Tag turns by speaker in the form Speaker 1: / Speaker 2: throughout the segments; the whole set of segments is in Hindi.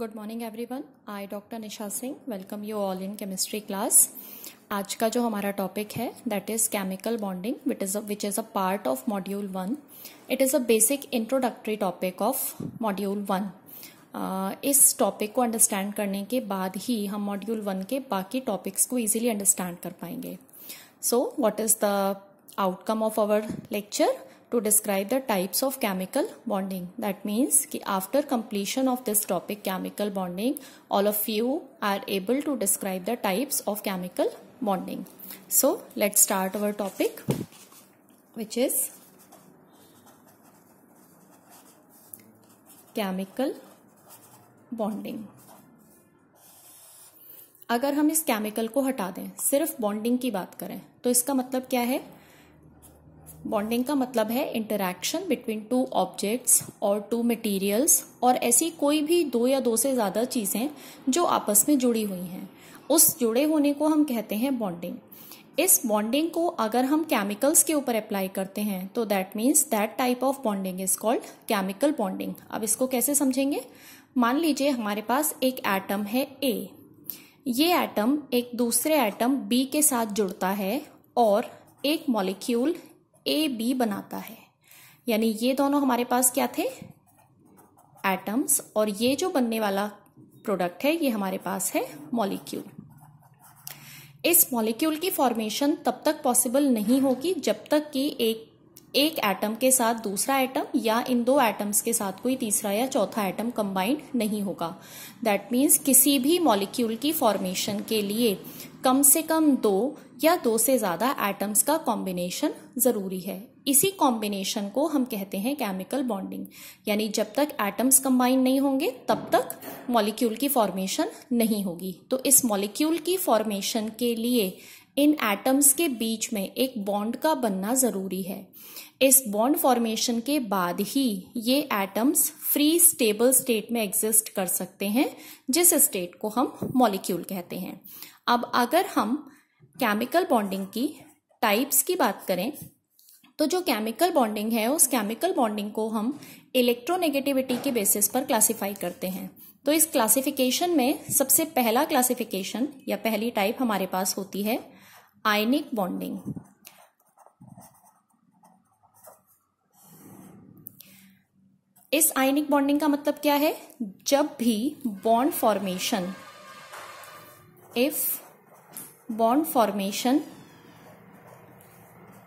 Speaker 1: Good morning everyone I doctor Nisha Singh welcome you all in chemistry class आज का जो हमारा टॉपिक है that is chemical bonding with is which is a part of module one it is a basic introductory topic of module one इस टॉपिक को अंडरस्टैंड करने के बाद ही हम मॉड्यूल वन के बाकी टॉपिक्स को ईजिली अंडरस्टैंड कर पाएंगे so what is the outcome of our lecture to describe the types of chemical bonding. That means ki after completion of this topic chemical bonding, all of you are able to describe the types of chemical bonding. So let's start our topic which is chemical bonding. अगर हम इस केमिकल को हटा दें सिर्फ बॉन्डिंग की बात करें तो इसका मतलब क्या है बॉन्डिंग का मतलब है इंटरैक्शन बिटवीन टू ऑब्जेक्ट्स और टू मटेरियल्स और ऐसी कोई भी दो या दो से ज़्यादा चीज़ें जो आपस में जुड़ी हुई हैं उस जुड़े होने को हम कहते हैं बॉन्डिंग इस बॉन्डिंग को अगर हम केमिकल्स के ऊपर अप्लाई करते हैं तो that means that type of bonding is called chemical bonding अब इसको कैसे समझेंगे मान लीजिए हमारे पास एक एटम है ए ये एटम एक दूसरे एटम बी के साथ जुड़ता है और एक मॉलिक्यूल ए बी बनाता है यानी ये दोनों हमारे पास क्या थे एटम्स और ये जो बनने वाला प्रोडक्ट है ये हमारे पास है मॉलिक्यूल इस मॉलिक्यूल की फॉर्मेशन तब तक पॉसिबल नहीं होगी जब तक कि एक एक एटम के साथ दूसरा एटम या इन दो एटम्स के साथ कोई तीसरा या चौथा एटम कंबाइंड नहीं होगा दैट मीन्स किसी भी मॉलिक्यूल की फॉर्मेशन के लिए कम से कम दो या दो से ज्यादा एटम्स का कॉम्बिनेशन जरूरी है इसी कॉम्बिनेशन को हम कहते हैं केमिकल बॉन्डिंग यानी जब तक एटम्स कंबाइन नहीं होंगे तब तक मॉलिक्यूल की फॉर्मेशन नहीं होगी तो इस मॉलिक्यूल की फॉर्मेशन के लिए इन एटम्स के बीच में एक बॉन्ड का बनना ज़रूरी है इस बॉन्ड फॉर्मेशन के बाद ही ये एटम्स फ्री स्टेबल स्टेट में एग्जिस्ट कर सकते हैं जिस स्टेट को हम मॉलिक्यूल कहते हैं अब अगर हम केमिकल बॉन्डिंग की टाइप्स की बात करें तो जो केमिकल बॉन्डिंग है उस केमिकल बॉन्डिंग को हम इलेक्ट्रोनेगेटिविटी के बेसिस पर क्लासिफाई करते हैं तो इस क्लासिफिकेशन में सबसे पहला क्लासिफिकेशन या पहली टाइप हमारे पास होती है आयनिक बॉन्डिंग इस आयनिक बॉन्डिंग का मतलब क्या है जब भी bond formation if bond formation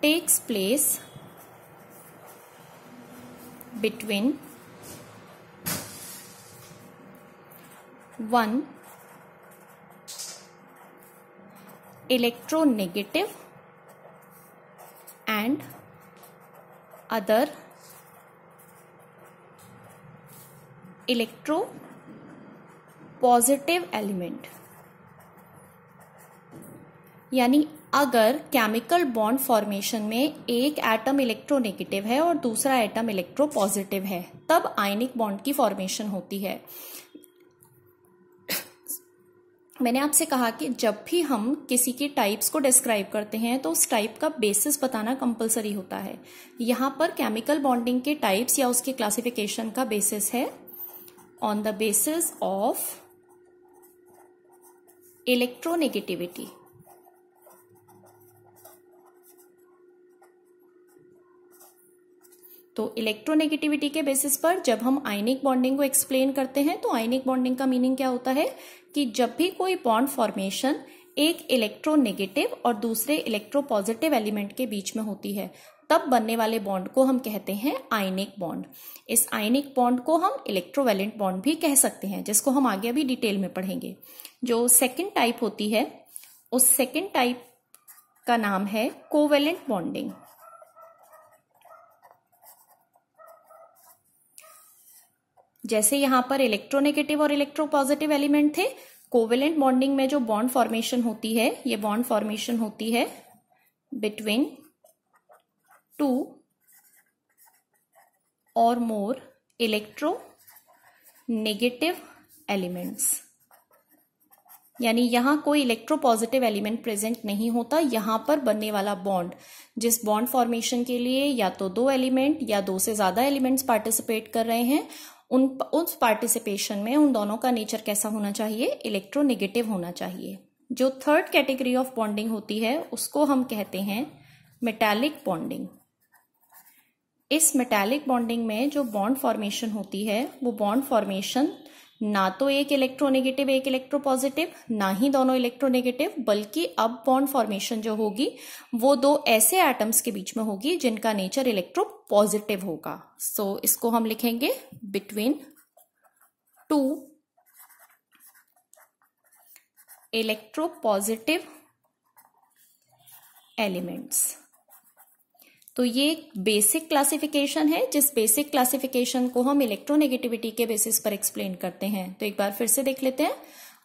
Speaker 1: takes place between one electronegative and other electropositive element यानी अगर केमिकल बॉन्ड फॉर्मेशन में एक एटम इलेक्ट्रोनेगेटिव है और दूसरा एटम इलेक्ट्रो पॉजिटिव है तब आयनिक बॉन्ड की फॉर्मेशन होती है मैंने आपसे कहा कि जब भी हम किसी के टाइप्स को डिस्क्राइब करते हैं तो उस टाइप का बेसिस बताना कंपलसरी होता है यहां पर केमिकल बॉन्डिंग के टाइप्स या उसके क्लासिफिकेशन का बेसिस है on the basis of electronegativity तो इलेक्ट्रोनेगेटिविटी के बेसिस पर जब हम आयनिक बॉन्डिंग को एक्सप्लेन करते हैं तो आयनिक बॉन्डिंग का मीनिंग क्या होता है कि जब भी कोई बॉन्ड फॉर्मेशन एक इलेक्ट्रोनेगेटिव और दूसरे इलेक्ट्रो पॉजिटिव एलिमेंट के बीच में होती है तब बनने वाले बॉन्ड को हम कहते हैं आयनिक बॉन्ड इस आयनिक बॉन्ड को हम इलेक्ट्रोवेलेंट बॉन्ड भी कह सकते हैं जिसको हम आगे अभी डिटेल में पढ़ेंगे जो सेकेंड टाइप होती है उस सेकेंड टाइप का नाम है कोवेलेंट बॉन्डिंग जैसे यहां पर इलेक्ट्रोनेगेटिव और इलेक्ट्रोपॉजिटिव एलिमेंट थे कोवेलेंट बॉन्डिंग में जो बॉन्ड फॉर्मेशन होती है ये बॉन्ड फॉर्मेशन होती है बिटवीन टू और मोर इलेक्ट्रो नेगेटिव एलिमेंट्स यानी यहां कोई इलेक्ट्रो पॉजिटिव एलिमेंट प्रेजेंट नहीं होता यहां पर बनने वाला बॉन्ड जिस बॉन्ड फॉर्मेशन के लिए या तो दो एलिमेंट या दो से ज़्यादा एलिमेंट्स पार्टिसिपेट कर रहे हैं उन उस पार्टिसिपेशन में उन दोनों का नेचर कैसा होना चाहिए इलेक्ट्रोनेगेटिव होना चाहिए जो थर्ड कैटेगरी ऑफ बॉन्डिंग होती है उसको हम कहते हैं मेटालिक बॉन्डिंग इस मेटालिक बॉन्डिंग में जो बॉन्ड फॉर्मेशन होती है वो बॉन्ड फॉर्मेशन ना तो एक इलेक्ट्रोनेगेटिव एक इलेक्ट्रो पॉजिटिव ना ही दोनों इलेक्ट्रोनेगेटिव बल्कि अब बॉन्ड फॉर्मेशन जो होगी वो दो ऐसे एटम्स के बीच में होगी जिनका नेचर इलेक्ट्रो पॉजिटिव होगा सो so, इसको हम लिखेंगे between two electropositive elements तो ये एक बेसिक क्लासिफिकेशन है जिस बेसिक क्लासिफिकेशन को हम इलेक्ट्रोनेगेटिविटी के बेसिस पर एक्सप्लेन करते हैं तो एक बार फिर से देख लेते हैं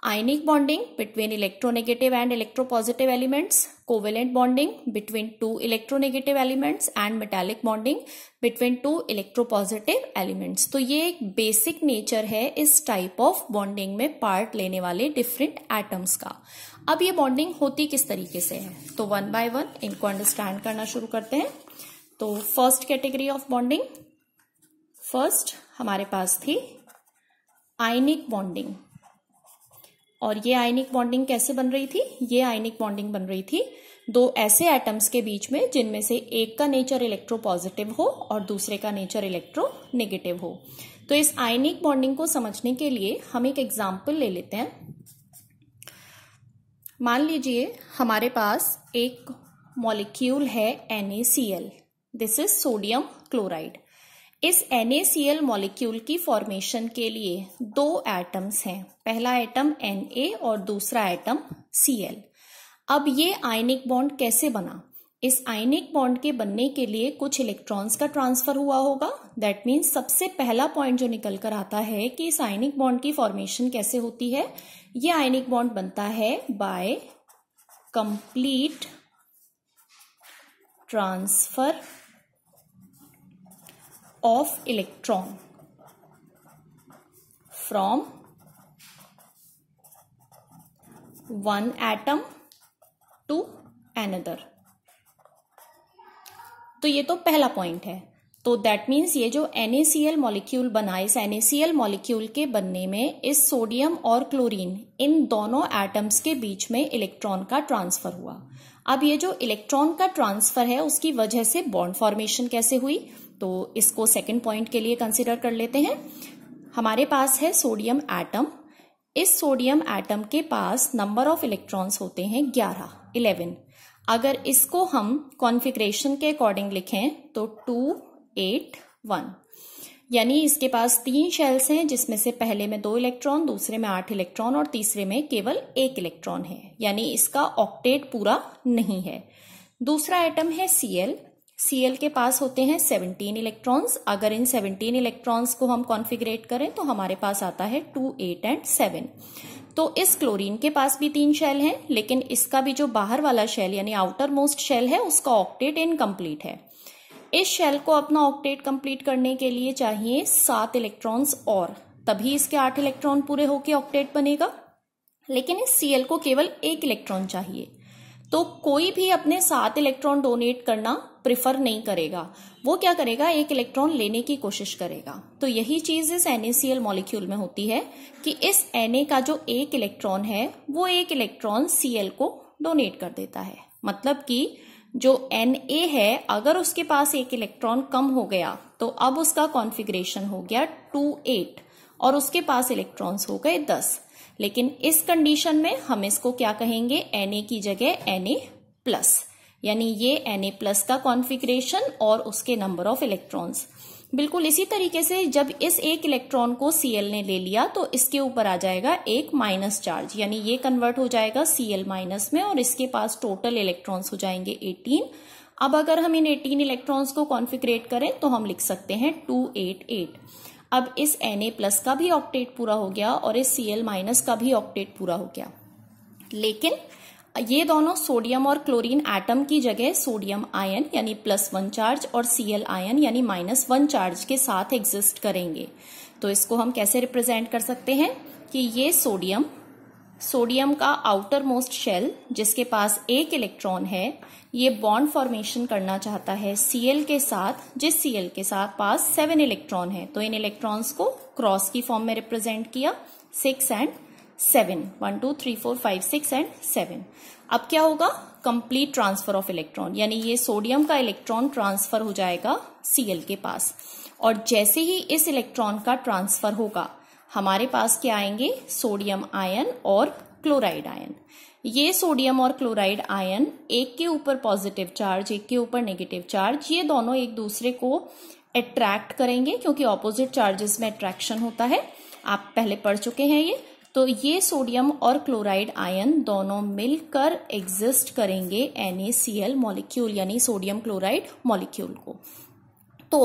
Speaker 1: ionic bonding between electronegative and electropositive elements covalent bonding between two electronegative elements and metallic bonding between two electropositive elements तो ये एक बेसिक नेचर है इस टाइप ऑफ बॉन्डिंग में पार्ट लेने वाले डिफरेंट एटम्स का अब ये बॉन्डिंग होती किस तरीके से है तो वन बाय वन इनको अंडरस्टैंड करना शुरू करते हैं तो first category of bonding first हमारे पास थी आयनिक बॉन्डिंग और ये आयनिक बॉन्डिंग कैसे बन रही थी ये आयनिक बॉन्डिंग बन रही थी दो ऐसे एटम्स के बीच में जिनमें से एक का नेचर इलेक्ट्रो पॉजिटिव हो और दूसरे का नेचर इलेक्ट्रो नेगेटिव हो तो इस आयनिक बॉन्डिंग को समझने के लिए हम एक एग्जाम्पल ले लेते हैं मान लीजिए हमारे पास एक मॉलिक्यूल है NaCl this is sodium chloride इस NaCl मॉलिक्यूल की फॉर्मेशन के लिए दो एटम्स हैं पहला एटम Na और दूसरा एटम Cl अब ये आयनिक बॉन्ड कैसे बना इस आयनिक बॉन्ड के बनने के लिए कुछ इलेक्ट्रॉन्स का ट्रांसफर हुआ होगा दैट मीन्स सबसे पहला पॉइंट जो निकल कर आता है कि इस आयनिक बॉन्ड की फॉर्मेशन कैसे होती है ये आयनिक बॉन्ड बनता है by complete transfer of electron from one atom to another तो ये तो पहला पॉइंट है तो दैट मीन्स ये जो NaCl मॉलिक्यूल बना इस NaCl मॉलिक्यूल के बनने में इस सोडियम और क्लोरीन इन दोनों एटम्स के बीच में इलेक्ट्रॉन का ट्रांसफर हुआ अब ये जो इलेक्ट्रॉन का ट्रांसफर है उसकी वजह से बॉन्ड फॉर्मेशन कैसे हुई तो इसको सेकेंड पॉइंट के लिए कंसिडर कर लेते हैं हमारे पास है सोडियम एटम इस सोडियम एटम के पास नंबर ऑफ इलेक्ट्रॉन्स होते हैं ग्यारह इलेवन अगर इसको हम कॉन्फ़िगरेशन के अकॉर्डिंग लिखें तो टू एट वन यानी इसके पास तीन शेल्स हैं जिसमें से पहले में दो इलेक्ट्रॉन दूसरे में आठ इलेक्ट्रॉन और तीसरे में केवल एक इलेक्ट्रॉन है यानी इसका ऑक्टेट पूरा नहीं है दूसरा एटम है सी सीएल के पास होते हैं 17 इलेक्ट्रॉन्स अगर इन 17 इलेक्ट्रॉन्स को हम कॉन्फिग्रेट करें तो हमारे पास आता है 2, 8 एंड 7 तो इस क्लोरीन के पास भी तीन शेल हैं लेकिन इसका भी जो बाहर वाला शेल यानी आउटर मोस्ट शेल है उसका ऑक्टेट इनकम्प्लीट है इस शेल को अपना ऑक्टेट कम्प्लीट करने के लिए चाहिए सात इलेक्ट्रॉन्स और तभी इसके आठ इलेक्ट्रॉन पूरे होके ऑक्टेट बनेगा लेकिन इस सीएल को केवल एक इलेक्ट्रॉन चाहिए तो कोई भी अपने सात इलेक्ट्रॉन डोनेट करना प्रिफर नहीं करेगा वो क्या करेगा एक इलेक्ट्रॉन लेने की कोशिश करेगा तो यही चीज इस एनएसीएल मॉलिक्यूल में होती है कि इस Na का जो एक इलेक्ट्रॉन है वो एक इलेक्ट्रॉन सीएल को डोनेट कर देता है मतलब कि जो ए है अगर उसके पास एक इलेक्ट्रॉन कम हो गया तो अब उसका कॉन्फिग्रेशन हो गया टू एट और उसके पास इलेक्ट्रॉन्स हो गए दस लेकिन इस कंडीशन में हम इसको क्या कहेंगे एन की जगह एन प्लस यानी ये एन प्लस का कॉन्फिग्रेशन और उसके नंबर ऑफ इलेक्ट्रॉन्स बिल्कुल इसी तरीके से जब इस एक इलेक्ट्रॉन को Cl ने ले लिया तो इसके ऊपर आ जाएगा एक माइनस चार्ज यानी ये कन्वर्ट हो जाएगा Cl माइनस में और इसके पास टोटल इलेक्ट्रॉन्स हो जाएंगे 18 अब अगर हम इन 18 इलेक्ट्रॉन्स को कॉन्फिग्रेट करें तो हम लिख सकते हैं 288 अब इस एन प्लस का भी ऑक्टेट पूरा हो गया और इस सी माइनस का भी ऑक्टेट पूरा हो गया लेकिन ये दोनों सोडियम और क्लोरीन एटम की जगह सोडियम आयन यानी प्लस वन चार्ज और सीएल आयन यानी माइनस वन चार्ज के साथ एग्जिस्ट करेंगे तो इसको हम कैसे रिप्रेजेंट कर सकते हैं कि ये सोडियम सोडियम का आउटर मोस्ट शेल जिसके पास एक इलेक्ट्रॉन है ये बॉन्ड फॉर्मेशन करना चाहता है सीएल के साथ जिस सीएल के साथ पास सेवन इलेक्ट्रॉन है तो इन इलेक्ट्रॉन्स को क्रॉस की फॉर्म में रिप्रेजेंट किया six and seven one two three four five six and seven अब क्या होगा कंप्लीट ट्रांसफर ऑफ इलेक्ट्रॉन यानी ये सोडियम का इलेक्ट्रॉन ट्रांसफर हो जाएगा सीएल के पास और जैसे ही इस इलेक्ट्रॉन का ट्रांसफर होगा हमारे पास क्या आएंगे सोडियम आयन और क्लोराइड आयन ये सोडियम और क्लोराइड आयन एक के ऊपर पॉजिटिव चार्ज एक के ऊपर नेगेटिव चार्ज ये दोनों एक दूसरे को अट्रैक्ट करेंगे क्योंकि ऑपोजिट चार्जेस में अट्रैक्शन होता है आप पहले पढ़ चुके हैं ये तो ये सोडियम और क्लोराइड आयन दोनों मिलकर एग्जिस्ट करेंगे NaCl मॉलिक्यूल यानी सोडियम क्लोराइड मॉलिक्यूल को तो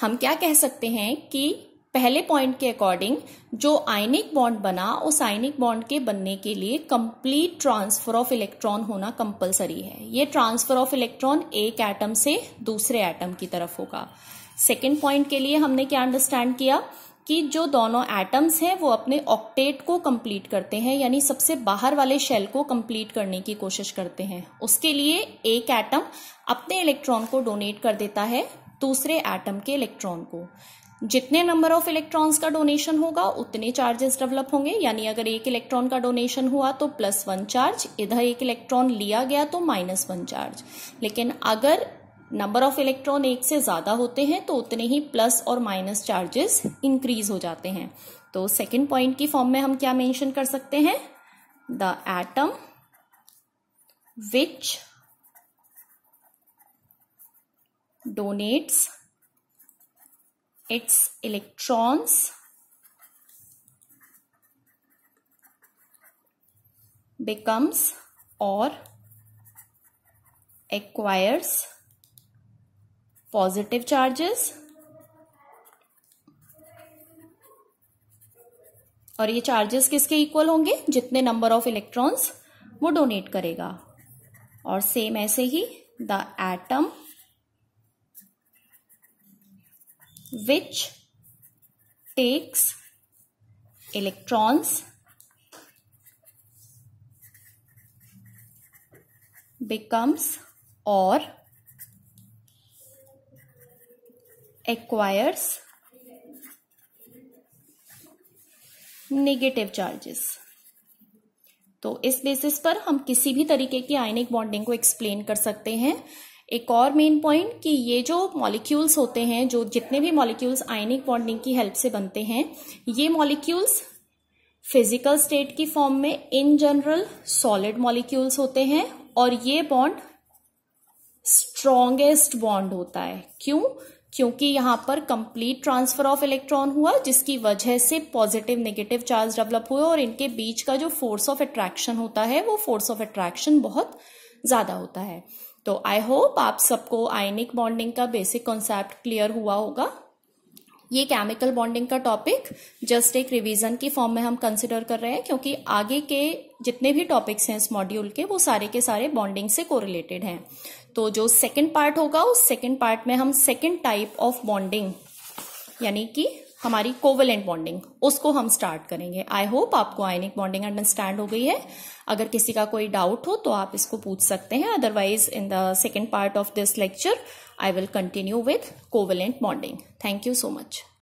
Speaker 1: हम क्या कह सकते हैं कि पहले पॉइंट के अकॉर्डिंग जो आयनिक बॉन्ड बना उस आयनिक बॉन्ड के बनने के लिए कंप्लीट ट्रांसफर ऑफ इलेक्ट्रॉन होना कंपलसरी है ये ट्रांसफर ऑफ इलेक्ट्रॉन एक एटम से दूसरे एटम की तरफ होगा सेकेंड पॉइंट के लिए हमने क्या अंडरस्टैंड किया कि जो दोनों एटम्स हैं वो अपने ऑक्टेट को कंप्लीट करते हैं यानी सबसे बाहर वाले शेल को कंप्लीट करने की कोशिश करते हैं उसके लिए एक एटम अपने इलेक्ट्रॉन को डोनेट कर देता है दूसरे एटम के इलेक्ट्रॉन को जितने नंबर ऑफ इलेक्ट्रॉन्स का डोनेशन होगा उतने चार्जेस डेवलप होंगे यानी अगर एक इलेक्ट्रॉन का डोनेशन हुआ तो प्लस वन चार्ज इधर एक इलेक्ट्रॉन लिया गया तो माइनस वन चार्ज लेकिन अगर नंबर ऑफ इलेक्ट्रॉन एक से ज्यादा होते हैं तो उतने ही प्लस और माइनस चार्जेस इंक्रीज हो जाते हैं तो सेकेंड पॉइंट की फॉर्म में हम क्या मैंशन कर सकते हैं the atom which donates its electrons becomes or acquires positive charges और ये चार्जेस किसके इक्वल होंगे जितने नंबर ऑफ इलेक्ट्रॉन्स वो डोनेट करेगा और सेम ऐसे ही the atom which takes electrons becomes or acquires negative charges तो इस बेसिस पर हम किसी भी तरीके की आयनिक बॉन्डिंग को एक्सप्लेन कर सकते हैं एक और मेन पॉइंट कि ये जो मॉलिक्यूल्स होते हैं जो जितने भी मॉलिक्यूल्स आयनिक बॉन्डिंग की हेल्प से बनते हैं ये मॉलिक्यूल्स फिजिकल स्टेट की फॉर्म में इन जनरल सॉलिड मॉलिक्यूल्स होते हैं और ये बॉन्ड स्ट्रॉन्गेस्ट बॉन्ड होता है क्यों क्योंकि यहां पर कंप्लीट ट्रांसफर ऑफ इलेक्ट्रॉन हुआ जिसकी वजह से पॉजिटिव नेगेटिव चार्ज डेवलप हुए और इनके बीच का जो फोर्स ऑफ अट्रैक्शन होता है वो फोर्स ऑफ अट्रैक्शन बहुत ज्यादा होता है तो आई होप आप सबको आयनिक बॉन्डिंग का बेसिक कॉन्सेप्ट क्लियर हुआ होगा ये केमिकल बॉन्डिंग का टॉपिक जस्ट एक रिवीजन की फॉर्म में हम कंसिडर कर रहे हैं क्योंकि आगे के जितने भी टॉपिक्स हैं इस मॉड्यूल के वो सारे के सारे बॉन्डिंग से कोरिलेटेड हैं तो जो सेकेंड पार्ट होगा उस सेकेंड पार्ट में हम सेकेंड टाइप ऑफ बॉन्डिंग यानी कि हमारी कोवलेंट बॉन्डिंग उसको हम स्टार्ट करेंगे आई होप आपको आयनिक बॉन्डिंग अंडरस्टैंड हो गई है अगर किसी का कोई डाउट हो तो आप इसको पूछ सकते हैं otherwise in the second part of this lecture I will continue with covalent bonding thank you so much